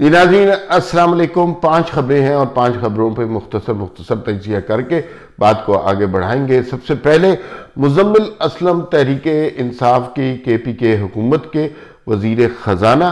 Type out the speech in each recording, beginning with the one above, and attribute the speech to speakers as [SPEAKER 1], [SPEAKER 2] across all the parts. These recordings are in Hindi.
[SPEAKER 1] जी नाजीन असलकुम पाँच खबरें हैं और पाँच खबरों पर मुख्तर मुख्तर तजिया करके बात को आगे बढ़ाएंगे सबसे पहले मुजम्मिल असलम तहरीक इंसाफ की के पी के हुकूमत के वजीर ख़जाना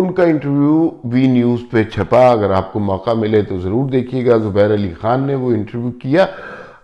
[SPEAKER 1] उनका इंटरव्यू वी न्यूज़ पर छपा अगर आपको मौका मिले तो ज़रूर देखिएगा ज़ुबैर अली ख़ान ने वो इंटरव्यू किया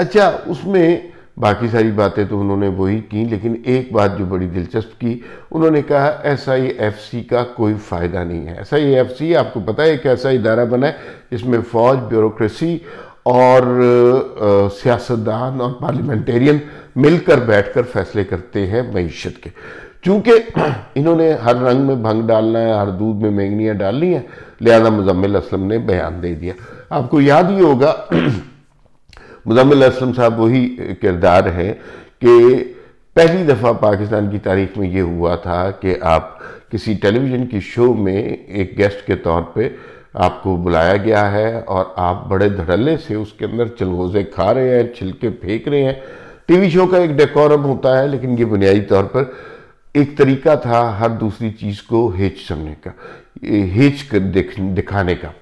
[SPEAKER 1] अच्छा उसमें बाकी सारी बातें तो उन्होंने वही की लेकिन एक बात जो बड़ी दिलचस्प की उन्होंने कहा एस आई एफ सी का कोई फ़ायदा नहीं है एस आई एफ सी आपको पता है एक ऐसा इदारा बना है जिसमें फ़ौज ब्यूरोक्रेसी और सियासतदान और पार्लियामेंटेरियन मिलकर बैठकर फैसले करते हैं मीशत के चूँकि इन्होंने हर रंग में भंग डालना है हर दूध में मैंगनियाँ डालनी है लिहाजा मुजम्मिल असलम ने बयान दे दिया आपको याद ही होगा मुजम्मिल असलम साहब वही किरदार हैं कि पहली दफ़ा पाकिस्तान की तारीख में ये हुआ था कि आप किसी टेलीविज़न की शो में एक गेस्ट के तौर पे आपको बुलाया गया है और आप बड़े धड़ल्ले से उसके अंदर चलगोजे खा रहे हैं छिलके फेंक रहे हैं टीवी शो का एक डेकोरम होता है लेकिन ये बुनियादी तौर पर एक तरीका था हर दूसरी चीज़ को हेच समझने का हेच कर दिखाने का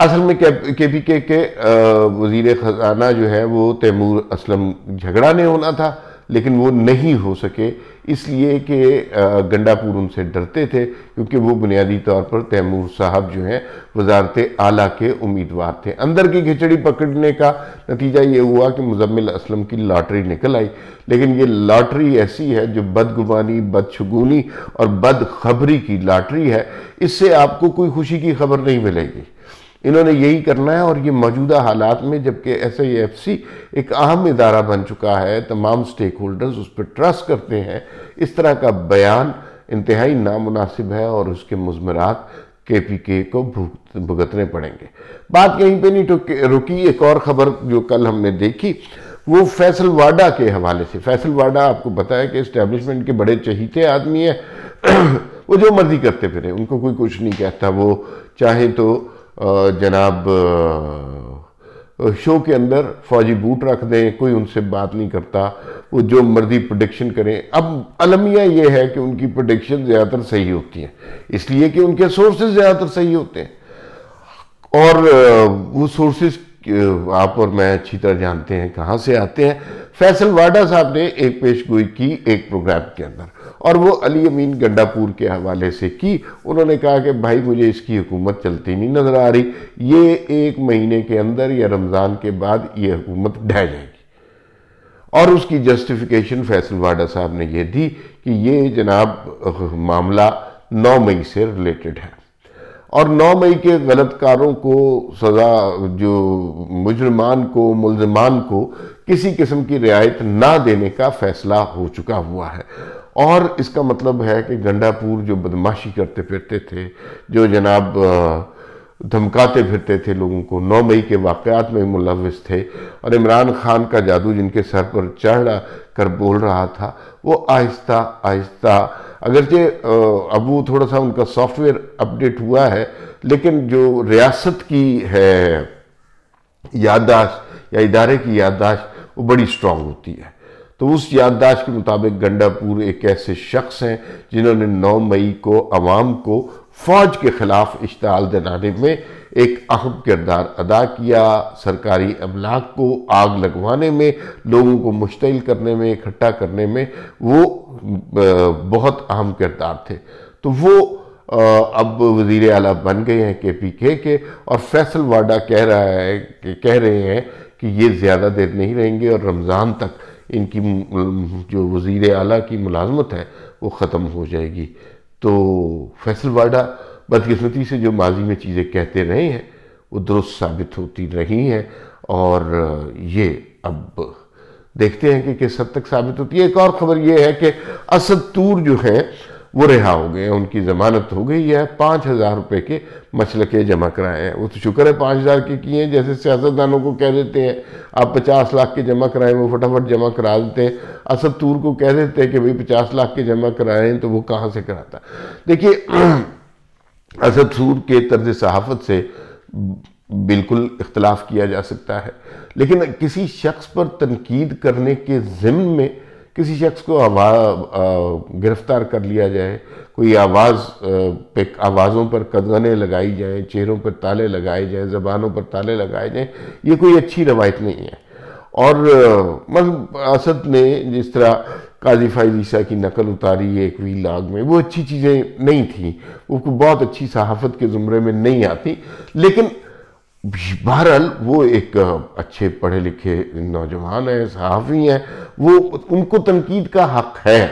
[SPEAKER 1] असल में के पी के के वजीर ख़जाना जो है वो तैमूर असलम झगड़ा ने होना था लेकिन वो नहीं हो सके इसलिए कि गंडापुर उनसे डरते थे क्योंकि वो बुनियादी तौर पर तैमूर साहब जो हैं वजारत आला के उम्मीदवार थे अंदर की खिचड़ी पकड़ने का नतीजा ये हुआ कि मुजम्मिल असलम की लॉटरी निकल आई लेकिन ये लॉटरी ऐसी है जो बदगुमानी बदशगुनी और बदखबरी की लॉटरी है इससे आपको कोई खुशी की खबर नहीं मिलेगी इन्होंने यही करना है और ये मौजूदा हालात में जबकि एस आई एफ सी एक अहम इदारा बन चुका है तमाम स्टेक होल्डर्स उस पर ट्रस्ट करते हैं इस तरह का बयान इंतहाई नामनासिब है और उसके मुजमरात के पी के को भुगतने पड़ेंगे बात कहीं पर नहीं रुकी एक और खबर जो कल हमने देखी वो फैसल वाडा के हवाले से फैसल वाडा आपको पता है कि इस्टेब्लिशमेंट के बड़े चहीते आदमी हैं वो जो मर्जी करते फिरे उनको कोई कुछ नहीं कहता वो चाहे तो जनाब शो के अंदर फौजी बूट रख दें कोई उनसे बात नहीं करता वो जो मर्जी प्रोडिक्शन करें अब अलमिया ये है कि उनकी प्रोडिक्शन ज़्यादातर सही होती हैं इसलिए कि उनके सोर्सेज ज़्यादातर सही होते हैं और वो सोर्सेज आप और मैं अच्छी तरह जानते हैं कहाँ से आते हैं फैसल वाडा साहब ने एक पेशगोई की एक प्रोग्राम के अंदर और वो अली अमीन गंडापुर के हवाले से की उन्होंने कहा कि भाई मुझे इसकी हुकूमत चलती नहीं नज़र आ रही ये एक महीने के अंदर या रमज़ान के बाद ये हुकूमत ढह जाएगी और उसकी जस्टिफिकेशन फैसल वाडा साहब ने यह दी कि ये जनाब मामला नौ मई से रिलेटेड है और 9 मई के गलतकारों को सज़ा जो मुजरमान को मुलजमान को किसी किस्म की रियायत ना देने का फैसला हो चुका हुआ है और इसका मतलब है कि गंडापुर जो बदमाशी करते फिरते थे जो जनाब धमकाते फिरते थे लोगों को 9 मई के वाक़ात में मुलविस थे और इमरान खान का जादू जिनके सर पर चढ़ा कर बोल रहा था वो आहिस्ता आहिस्ता अगरचे अब वो थोड़ा सा उनका सॉफ्टवेयर अपडेट हुआ है लेकिन जो रियासत की है याददाश्त या इदारे की याददाश्त वो बड़ी स्ट्रांग होती है तो उस याददाश्त के मुताबिक गंडापुर एक ऐसे शख्स हैं जिन्होंने 9 मई को आवाम को फौज के ख़िलाफ़ इश्तहाल दिलाने में एक अहम किरदार अदा किया सरकारी अमलाक को आग लगवाने में लोगों को मुश्तिल करने में इकट्ठा करने में वो बहुत अहम किरदार थे तो वो अब वजीर अला बन गए हैं के पी के के और फैसल वाडा कह रहा है कि कह रहे हैं कि ये ज़्यादा देर नहीं रहेंगे और रमज़ान तक इनकी जो वज़ी अला की मुलाजमत है वो ख़त्म हो जाएगी तो फैसल वाडा बदकिस्मती से जो माजी में चीज़ें कहते रहे हैं वो दुरुस्त साबित होती रही हैं और ये अब देखते हैं कि किस हद तक साबित होती है एक और खबर ये है कि असद तूर जो हैं वो रिहा हो गए उनकी ज़मानत हो गई है पाँच हज़ार रुपये के के जमा कराए हैं वो तो शुक्र है पाँच हज़ार के किए हैं जैसे सियासतदानों को कह देते हैं आप पचास लाख के जमा कराएं वो फटाफट जमा करा देते हैं असद तूर को कह देते हैं कि भाई पचास लाख के जमा कराएं तो वो कहाँ से कराता देखिए असद सूर के तर्ज सहाफत से बिल्कुल इख्तलाफ किया जा सकता है लेकिन किसी शख्स पर तनकीद करने के ज़िम्न में किसी शख्स को आवाज गिरफ्तार कर लिया जाए कोई आवाज़ पे आवाज़ों पर कदगने लगाई जाएँ चेहरों पर ताले लगाए जाएँ ज़बानों पर ताले लगाए जाएँ ये कोई अच्छी रवायत नहीं है और मतलब असद ने जिस तरह काजी फाइल ईसा की नकल उतारी है एक वी लाग में वो अच्छी चीज़ें नहीं थी वो बहुत अच्छी सहाफत के ज़ुमरे में नहीं आती लेकिन बहरहाल वो एक अच्छे पढ़े लिखे नौजवान हैं सहाफ़ी हैं वो उनको तनकीद का हक है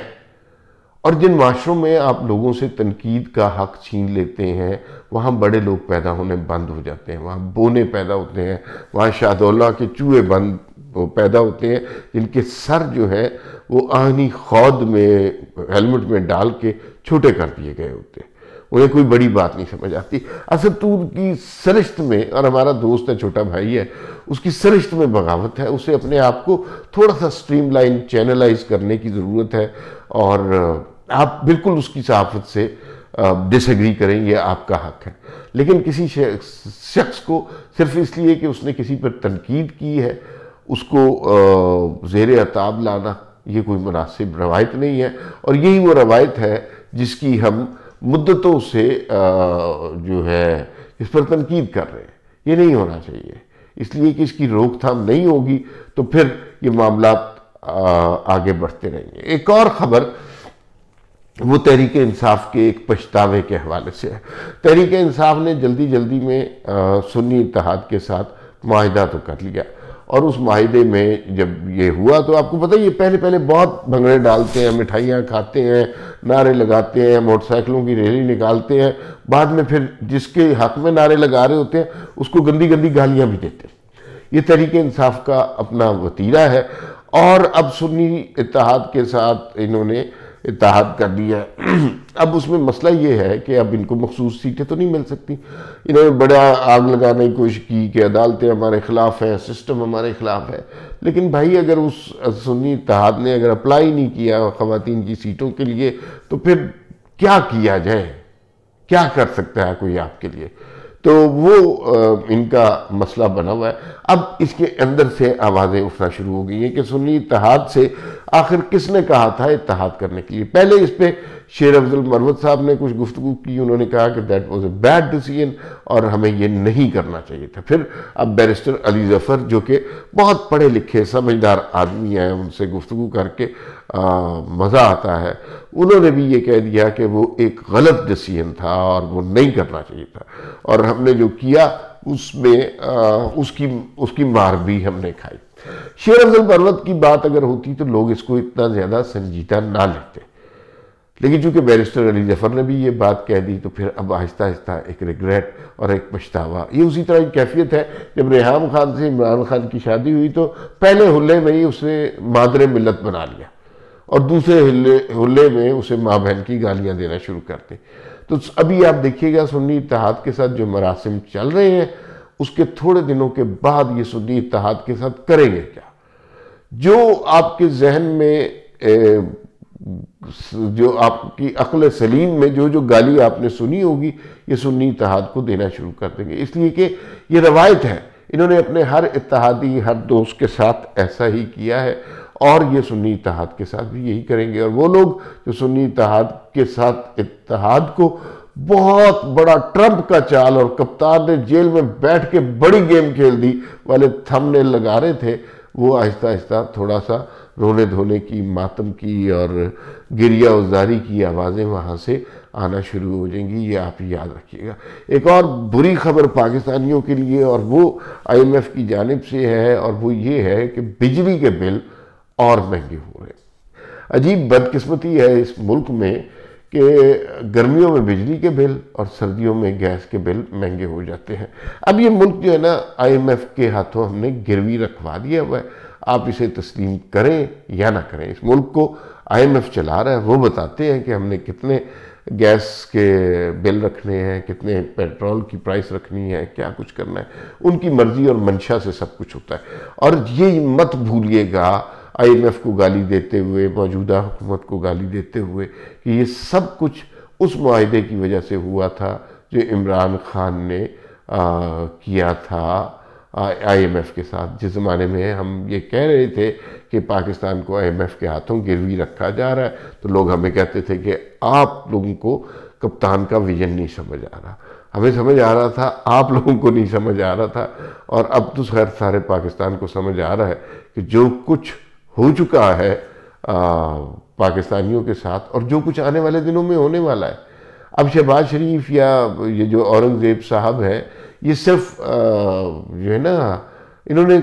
[SPEAKER 1] और जिन माशरों में आप लोगों से तनकीद का हक छीन लेते हैं वहाँ बड़े लोग पैदा होने बंद हो जाते हैं वहाँ बोने पैदा होते हैं वहाँ शाहदौला के चूहे बंद वो पैदा होते हैं जिनके सर जो है वो आहनी खौद में हेलमेट में डाल के छोटे कर दिए गए होते हैं उन्हें कोई बड़ी बात नहीं समझ आती असल तो उनकी सरिश्त में और हमारा दोस्त है छोटा भाई है उसकी सरिश्त में बगावत है उसे अपने आप को थोड़ा सा स्ट्रीम लाइन चैनलाइज करने की ज़रूरत है और आप बिल्कुल उसकी सहाफत से डिसग्री करें यह आपका हक है लेकिन किसी शख्स को सिर्फ इसलिए कि उसने किसी पर तनकीद की है उसको जेर अताब लाना ये कोई मुनासिब रवायत नहीं है और यही वो रवायत है जिसकी हम मुद्दतों से जो है इस पर तनकीद कर रहे हैं ये नहीं होना चाहिए इसलिए कि इसकी रोकथाम नहीं होगी तो फिर ये मामला आगे बढ़ते रहेंगे एक और खबर वो तहरीक इंसाफ के एक पछतावे के हवाले से है तहरीक इंसाफ ने जल्दी जल्दी में सुन्नी इतिहाद के साथ माहिदा तो कर लिया और उस माहदे में जब ये हुआ तो आपको पता है ये पहले पहले बहुत भंगड़े डालते हैं मिठाइयाँ खाते हैं नारे लगाते हैं मोटरसाइकिलों की रैली निकालते हैं बाद में फिर जिसके हक में नारे लगा रहे होते हैं उसको गंदी गंदी गालियाँ भी देते हैं ये तरीके इंसाफ का अपना वतीरा है और अब सुन्नी इतिहाद के साथ इन्होंने इतिहाद कर दिया अब उसमें मसला ये है कि अब इनको मखसूस सीटें तो नहीं मिल सकती इन्होंने बड़ा आग लगाने की कोशिश की कि अदालतें हमारे ख़िलाफ़ हैं सिस्टम हमारे ख़िलाफ़ है लेकिन भाई अगर उस सुन्नी इतिहाद ने अगर अप्लाई नहीं किया ख़वान की सीटों के लिए तो फिर क्या किया जाए क्या कर सकता है कोई आपके लिए तो वो इनका मसला बना हुआ है अब इसके अंदर से आवाज़ें उठना शुरू हो गई हैं कि सुन्नी इतिहाद से आखिर किसने कहा था इतिहाद करने के लिए पहले इस पर शेर अफजल मरवत साहब ने कुछ गुफ्तु की उन्होंने कहा कि that was a bad decision और हमें ये नहीं करना चाहिए था फिर अब बैरिस्टर अली जफ़र जो कि बहुत पढ़े लिखे समझदार आदमी हैं उनसे गुफ्तु करके मज़ा आता है उन्होंने भी ये कह दिया कि वो एक गलत डिसीजन था और वो नहीं करना चाहिए था और हमने जो किया उसमें आ, उसकी उसकी मार भी हमने खाई शेर अफजल पर्वत की बात अगर होती तो लोग इसको इतना ज़्यादा संजीदा ना लेते लेकिन चूंकि बैरिस्टर अली जफर ने भी ये बात कह दी तो फिर अब आहिस्ता आहिस्ता एक रिग्रेट और एक पछतावा ये उसी तरह की कैफियत है जब रेहम खान से इमरान खान की शादी हुई तो पहले हुल्ले में ही उसने मादर मिलत बना लिया और दूसरे हल्ले हल्ले में उसे माँ बहन की गालियाँ देना शुरू करते तो अभी आप देखिएगा सुन्नी इतिहाद के साथ जो मरासम चल रहे हैं उसके थोड़े दिनों के बाद ये सुन्नी इतिहाद के साथ करेंगे क्या जो आपके जहन में ए, जो आपकी अक्ल सलीम में जो जो गाली आपने सुनी होगी ये सुन्नी इतिहाद को देना शुरू कर देंगे इसलिए कि ये रवायत है इन्होंने अपने हर इतिहादी हर दोस्त के साथ ऐसा ही किया है और ये सुन्नी इतिहाद के साथ भी यही करेंगे और वो लोग जो सुन्नी इतिहाद के साथ इतिहाद को बहुत बड़ा ट्रम्प का चाल और कप्तान ने जेल में बैठ के बड़ी गेम खेल दी वाले थमने लगा रहे थे वो आहिस्ता आहिस्ता थोड़ा सा रोने धोने की मातम की और गिरिया उजारी की आवाज़ें वहाँ से आना शुरू हो जाएंगी ये आप याद रखिएगा एक और बुरी खबर पाकिस्तानियों के लिए और वो आईएमएफ की जानब से है और वो ये है कि बिजली के बिल और महंगे हो रहे हैं अजीब बदकिस्मती है इस मुल्क में कि गर्मियों में बिजली के बिल और सर्दियों में गैस के बिल महंगे हो जाते हैं अब ये मुल्क जो है ना आईएमएफ के हाथों हमने गिरवी रखवा दिया हुआ है आप इसे तस्लीम करें या ना करें इस मुल्क को आईएमएफ चला रहा है वो बताते हैं कि हमने कितने गैस के बिल रखने हैं कितने पेट्रोल की प्राइस रखनी है क्या कुछ करना है उनकी मर्ज़ी और मंशा से सब कुछ होता है और ये मत भूलिएगा आईएमएफ को गाली देते हुए मौजूदा हुकूमत को गाली देते हुए कि ये सब कुछ उस माहे की वजह से हुआ था जो इमरान खान ने आ, किया था आईएमएफ के साथ जिस ज़माने में हम ये कह रहे थे कि पाकिस्तान को आईएमएफ के हाथों गिरवी रखा जा रहा है तो लोग हमें कहते थे कि आप लोगों को कप्तान का विजन नहीं समझ आ रहा हमें समझ आ रहा था आप लोगों को नहीं समझ आ रहा था और अब तो खैर सारे पाकिस्तान को समझ आ रहा है कि जो कुछ हो चुका है आ, पाकिस्तानियों के साथ और जो कुछ आने वाले दिनों में होने वाला है अब शहबाज शरीफ या ये जो औरंगज़ेब साहब हैं ये सिर्फ जो है ना इन्होंने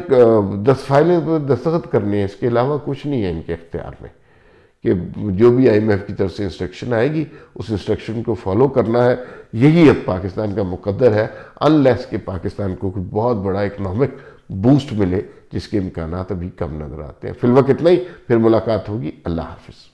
[SPEAKER 1] दस फाइलें पर दस्तखत करने हैं इसके अलावा कुछ नहीं है इनके अख्तियार में कि जो भी आईएमएफ की तरफ से इंस्ट्रक्शन आएगी उस इंस्ट्रक्शन को फॉलो करना है यही अब पाकिस्तान का मुकदर है अनलेस के पाकिस्तान को कुछ बहुत बड़ा इकनॉमिक बूस्ट मिले जिसके इम्कान अभी कम नज़र आते हैं फिलवक्त इतना ही फिर मुलाकात होगी अल्लाह हाफिज़